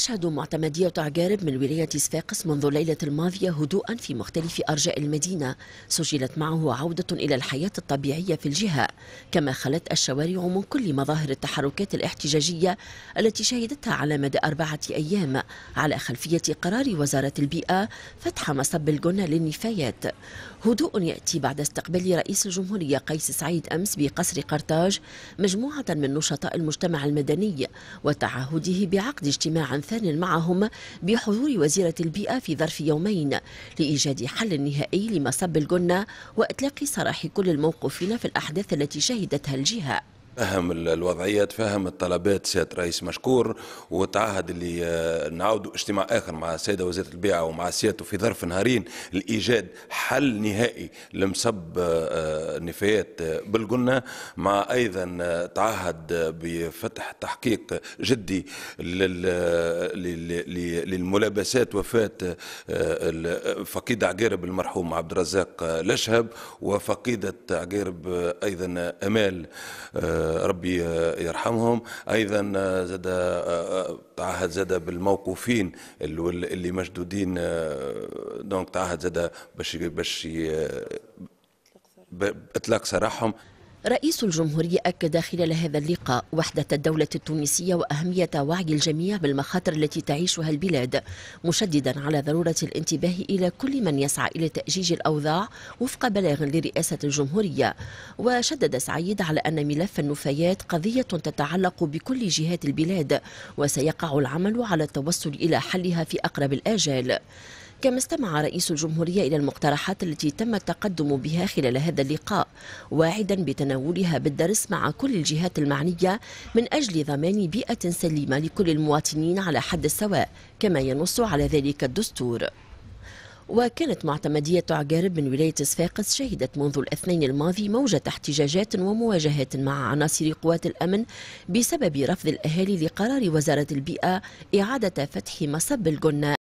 تشهد معتمدية عقارب من ولاية صفاقس منذ الليلة الماضية هدوءا في مختلف أرجاء المدينة سجلت معه عودة إلى الحياة الطبيعية في الجهة كما خلت الشوارع من كل مظاهر التحركات الاحتجاجية التي شهدتها على مدى أربعة أيام على خلفية قرار وزارة البيئة فتح مصب الجنة للنفايات هدوء يأتي بعد استقبال رئيس الجمهورية قيس سعيد أمس بقصر قرطاج مجموعة من نشطاء المجتمع المدني وتعهده بعقد اجتماع حديثان معهم بحضور وزيرة البيئة في ظرف يومين لإيجاد حل نهائي لمصب الجنة وإطلاق سراح كل الموقوفين في الأحداث التي شهدتها الجهة فهم الوضعيه تفهم الطلبات سياده الرئيس مشكور وتعهد اللي آه، نعاودوا اجتماع اخر مع السيده وزيره البيعه ومع سيادته في ظرف نهارين لايجاد حل نهائي لمصب آه، آه، نفايات بالقنه مع ايضا تعهد بفتح تحقيق جدي للملابسات وفاه فقيد عقارب المرحوم عبد الرزاق الاشهب وفقيده عقارب ايضا امال ربي يرحمهم ايضا آه، زاد آه، آه، تعهد زاد بالموقوفين اللي مشدودين دونك تعهد زاد باش باش اطلاق سراحهم رئيس الجمهورية أكد خلال هذا اللقاء وحدة الدولة التونسية وأهمية وعي الجميع بالمخاطر التي تعيشها البلاد مشددا على ضرورة الانتباه إلى كل من يسعى إلى تأجيج الأوضاع وفق بلاغ لرئاسة الجمهورية وشدد سعيد على أن ملف النفايات قضية تتعلق بكل جهات البلاد وسيقع العمل على التوصل إلى حلها في أقرب الآجال كما استمع رئيس الجمهورية إلى المقترحات التي تم التقدم بها خلال هذا اللقاء واعدا بتناولها بالدرس مع كل الجهات المعنية من أجل ضمان بيئة سليمة لكل المواطنين على حد سواء كما ينص على ذلك الدستور وكانت معتمدية عقارب من ولاية صفاقس شهدت منذ الاثنين الماضي موجة احتجاجات ومواجهات مع عناصر قوات الأمن بسبب رفض الأهالي لقرار وزارة البيئة إعادة فتح مصب الجنة